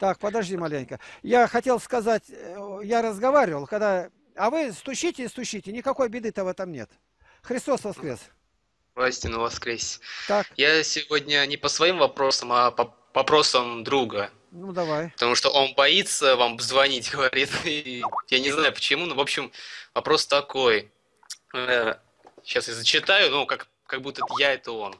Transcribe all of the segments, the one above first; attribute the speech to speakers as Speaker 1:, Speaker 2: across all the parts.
Speaker 1: Так, подожди маленько. Я хотел сказать, э, я разговаривал, когда... А вы стучите и стучите, никакой беды-то в этом нет. Христос воскрес.
Speaker 2: Воистину воскрес. Так. Я сегодня не по своим вопросам, а по вопросам друга. Ну, давай. Потому что он боится вам звонить, говорит. И я не знаю почему, но, в общем, вопрос такой. Сейчас э, я зачитаю, ну, как, как будто я это он.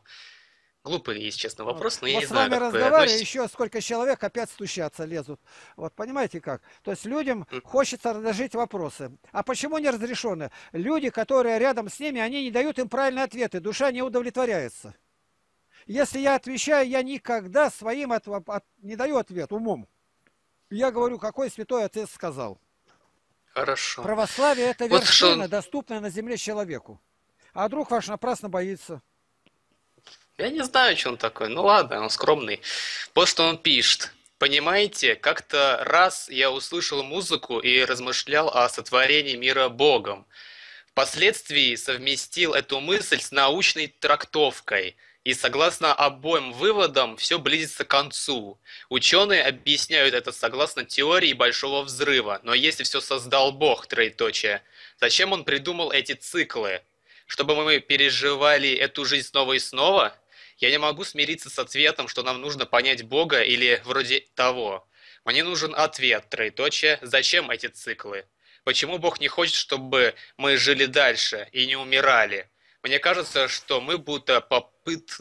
Speaker 2: Глупый, если честно, вопрос, вот. но я не с знаю, вами разговариваю. вы... еще
Speaker 1: сколько человек опять стучаться лезут. Вот понимаете как? То есть людям mm. хочется разложить вопросы. А почему не разрешены? Люди, которые рядом с ними, они не дают им правильные ответы, душа не удовлетворяется. Если я отвечаю, я никогда своим от, от, не даю ответ умом. Я говорю, какой святой отец сказал.
Speaker 2: Хорошо. Православие это вершина, вот что...
Speaker 1: доступная на земле человеку. А друг ваш напрасно боится.
Speaker 2: Я не знаю, что он такой. Ну ладно, он скромный. Вот он пишет. Понимаете, как-то раз я услышал музыку и размышлял о сотворении мира Богом. Впоследствии совместил эту мысль с научной трактовкой – и согласно обоим выводам, все близится к концу. Ученые объясняют это согласно теории Большого Взрыва. Но если все создал Бог, троеточие, зачем он придумал эти циклы? Чтобы мы переживали эту жизнь снова и снова? Я не могу смириться с ответом, что нам нужно понять Бога или вроде того. Мне нужен ответ, троеточие, зачем эти циклы? Почему Бог не хочет, чтобы мы жили дальше и не умирали? Мне кажется, что мы будто попыт...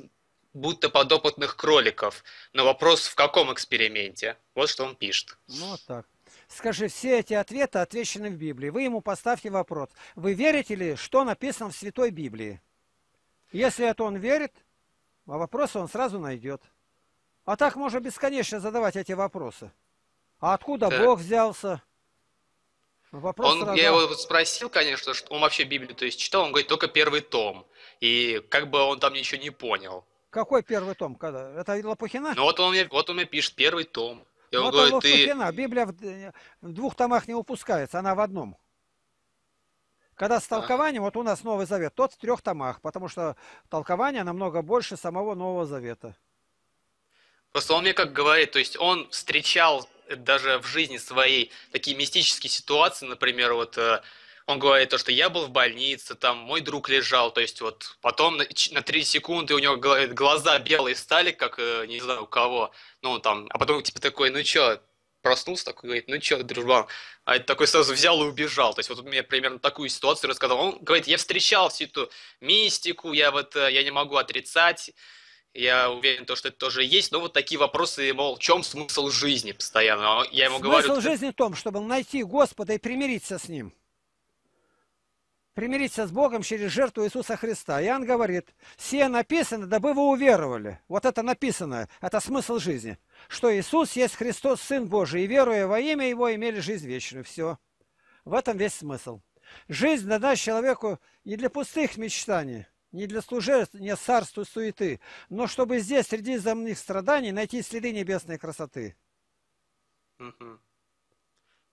Speaker 2: будто подопытных кроликов. Но вопрос в каком эксперименте? Вот что он пишет.
Speaker 1: Ну, вот так. Скажи, все эти ответы отвечены в Библии. Вы ему поставьте вопрос. Вы верите ли, что написано в Святой Библии? Если это он верит, а вопросы он сразу найдет. А так можно бесконечно задавать эти вопросы. А откуда да. Э, Бог взялся? Вопрос он, сразу... Я его
Speaker 2: спросил, конечно, что он вообще Библию то есть, читал, он говорит, только первый том. И как бы он там ничего не понял.
Speaker 1: Какой первый том? Когда? Это Лопухина?
Speaker 2: Ну вот он мне, вот он мне пишет, первый том. И он Лопухина.
Speaker 1: Ты... Библия в двух томах не упускается, она в одном. Когда с толкованием, вот у нас Новый Завет, тот в трех томах, потому что толкование намного больше самого Нового Завета.
Speaker 2: Просто он мне как говорит, то есть он встречал даже в жизни своей такие мистические ситуации, например, вот э, он говорит то, что я был в больнице, там мой друг лежал, то есть вот потом на, на 3 секунды у него глаза белые стали, как э, не знаю у кого, ну там, а потом типа такой, ну чё, проснулся такой говорит, ну чё, дружбан, а это такой сразу взял и убежал. То есть вот у меня примерно такую ситуацию рассказал. Он говорит, я встречал всю эту мистику, я вот, э, я не могу отрицать, я уверен, то, что это тоже есть, но вот такие вопросы, мол, в чем смысл жизни постоянно? А я ему смысл говорю... Смысл жизни
Speaker 1: в том, чтобы найти Господа и примириться с Ним примириться с Богом через жертву Иисуса Христа. Иоанн говорит, «Все написано, дабы вы уверовали». Вот это написано, это смысл жизни. Что Иисус есть Христос, Сын Божий, и веруя во имя Его, имели жизнь вечную. Все. В этом весь смысл. Жизнь дана человеку не для пустых мечтаний, не для служения не царству суеты, но чтобы здесь, среди земных страданий, найти следы небесной красоты.
Speaker 2: Угу.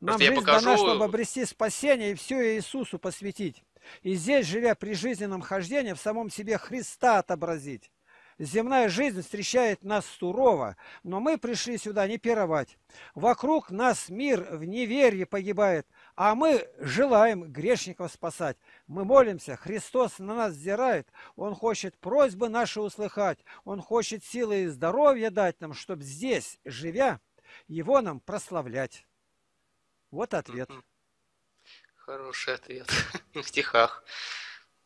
Speaker 2: Нам Просто жизнь покажу... дана, чтобы
Speaker 1: обрести спасение и все Иисусу посвятить. И здесь, живя при жизненном хождении, в самом себе Христа отобразить. Земная жизнь встречает нас сурово, но мы пришли сюда не пировать. Вокруг нас мир в неверии погибает, а мы желаем грешников спасать. Мы молимся, Христос на нас взирает, Он хочет просьбы наши услыхать, Он хочет силы и здоровья дать нам, чтобы здесь, живя, Его нам прославлять. Вот ответ.
Speaker 2: Хороший ответ. в стихах.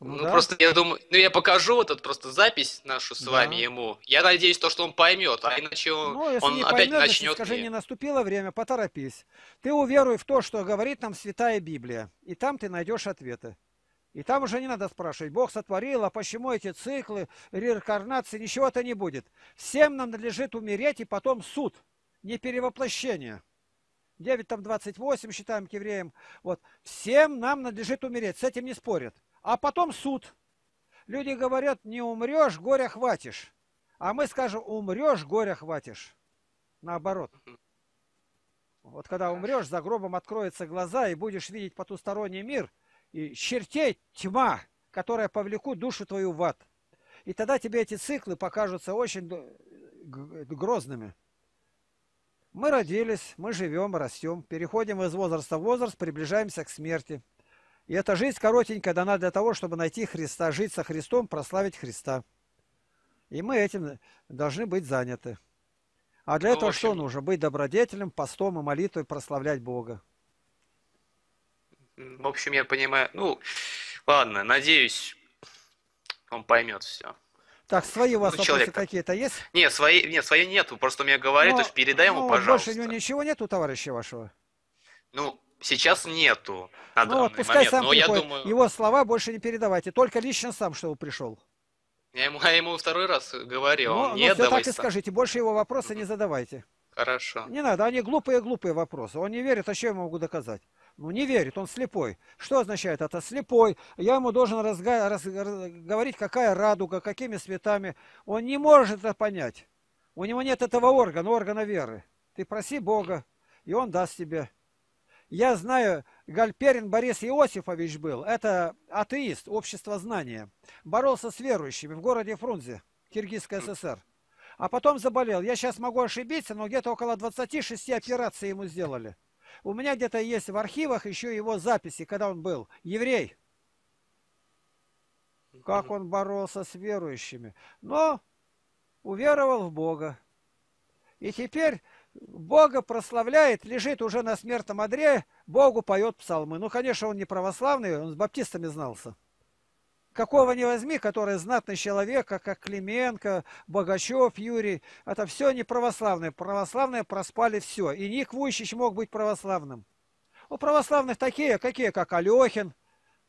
Speaker 2: Ну, ну да? просто я думаю, ну я покажу вот эту просто запись нашу с да. вами ему. Я надеюсь, то, что он поймет, а иначе он, ну, если он не опять поймет, начнет. Скажи, мне. не
Speaker 1: наступило время, поторопись. Ты уверуй в то, что говорит нам Святая Библия, и там ты найдешь ответы. И там уже не надо спрашивать, Бог сотворил, а почему эти циклы, реинкарнации, ничего-то не будет. Всем нам надлежит умереть и потом суд, не перевоплощение. 9, там 28 считаем к евреям. Вот. Всем нам надлежит умереть, с этим не спорят. А потом суд. Люди говорят, не умрешь, горя хватишь. А мы скажем, умрешь, горя хватишь. Наоборот. Вот когда умрешь, за гробом откроются глаза, и будешь видеть потусторонний мир, и чертей тьма, которая повлекут душу твою в ад. И тогда тебе эти циклы покажутся очень грозными. Мы родились, мы живем, растем, переходим из возраста в возраст, приближаемся к смерти. И эта жизнь коротенькая дана для того, чтобы найти Христа, жить со Христом, прославить Христа. И мы этим должны быть заняты. А для ну, этого общем... что нужно? Быть добродетелем, постом и молитвой, прославлять Бога.
Speaker 2: В общем, я понимаю. Ну, ладно, надеюсь, он поймет все.
Speaker 1: Так, свои у вас ну, вопросы какие-то есть?
Speaker 2: Нет, свои, нет, свои нету. Просто мне говорят, то есть ну, передай ему, пожалуйста. Ну, больше у
Speaker 1: него ничего нету, товарища вашего?
Speaker 2: Ну, сейчас нету на ну, вот, пускай момент. Сам но приходит. я думаю...
Speaker 1: Его слова больше не передавайте. Только лично сам, чтобы пришел.
Speaker 2: Я ему, я ему второй раз говорил. Ну, ну, не ну все так и скажите.
Speaker 1: Больше его вопросы не задавайте.
Speaker 2: Хорошо. Не
Speaker 1: надо. Они глупые-глупые вопросы. Он не верит, а что я могу доказать? Ну, не верит, он слепой. Что означает это? Слепой. Я ему должен разга... раз... говорить, какая радуга, какими цветами. Он не может это понять. У него нет этого органа, органа веры. Ты проси Бога, и Он даст тебе. Я знаю, Гальперин Борис Иосифович был. Это атеист, общество знания. Боролся с верующими в городе Фрунзе, Киргизская ССР. А потом заболел. Я сейчас могу ошибиться, но где-то около 26 операций ему сделали. У меня где-то есть в архивах еще его записи, когда он был еврей. Как он боролся с верующими. Но уверовал в Бога. И теперь Бога прославляет, лежит уже на смертном одре, Богу поет псалмы. Ну, конечно, он не православный, он с баптистами знался. Какого не возьми, который знатный человека, как Клименко, Богачев, Юрий, это все не православные. Православные проспали все. И Ник Вуйчич мог быть православным. У ну, православных такие, какие, как Алехин,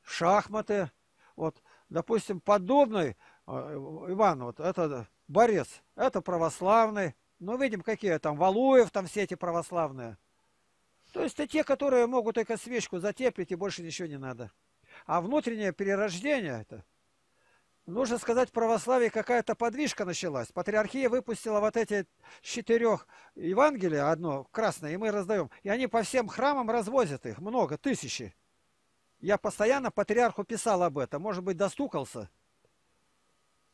Speaker 1: шахматы. Вот, допустим, подобный а, Иван, вот это борец, это православный. Ну, видим, какие там, Валуев, там все эти православные. То есть, это те, которые могут только свечку затеплить, и больше ничего не надо. А внутреннее перерождение это. Нужно сказать, в православии какая-то подвижка началась. Патриархия выпустила вот эти четырех Евангелия, одно красное, и мы раздаем. И они по всем храмам развозят их, много, тысячи. Я постоянно патриарху писал об этом, может быть, достукался,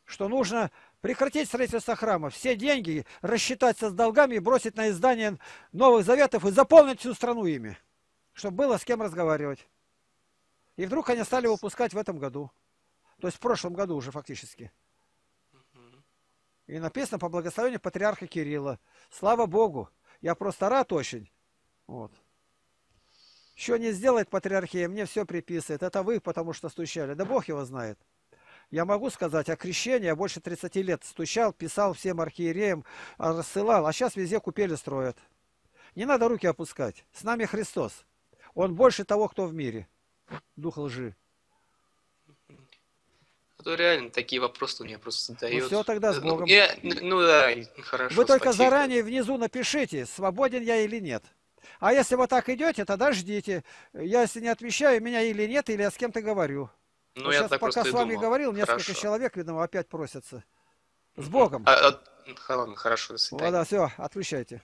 Speaker 1: что нужно прекратить строительство храма, все деньги рассчитаться с долгами и бросить на издание новых заветов и заполнить всю страну ими, чтобы было с кем разговаривать. И вдруг они стали выпускать в этом году. То есть в прошлом году уже фактически. И написано по благословению патриарха Кирилла. Слава Богу! Я просто рад очень. Вот. Еще не сделает патриархия, мне все приписывает. Это вы, потому что стучали. Да Бог его знает. Я могу сказать о крещении, я больше 30 лет стучал, писал всем архиереям, а рассылал. А сейчас везде купели строят. Не надо руки опускать. С нами Христос. Он больше того, кто в мире. Дух лжи.
Speaker 2: А реально такие вопросы у меня просто задают. Ну все тогда с Богом. Ну, я, ну да, хорошо. Вы только спасибо. заранее
Speaker 1: внизу напишите, свободен я или нет. А если вы так идете, тогда ждите. Я если не отвечаю, меня или нет, или я с кем-то говорю. Ну, я сейчас пока с вами думал. говорил, несколько хорошо. человек, видно, опять просятся. С Богом. А,
Speaker 2: а, ладно, хорошо, до свидания. Ладно, все,
Speaker 1: отключайте.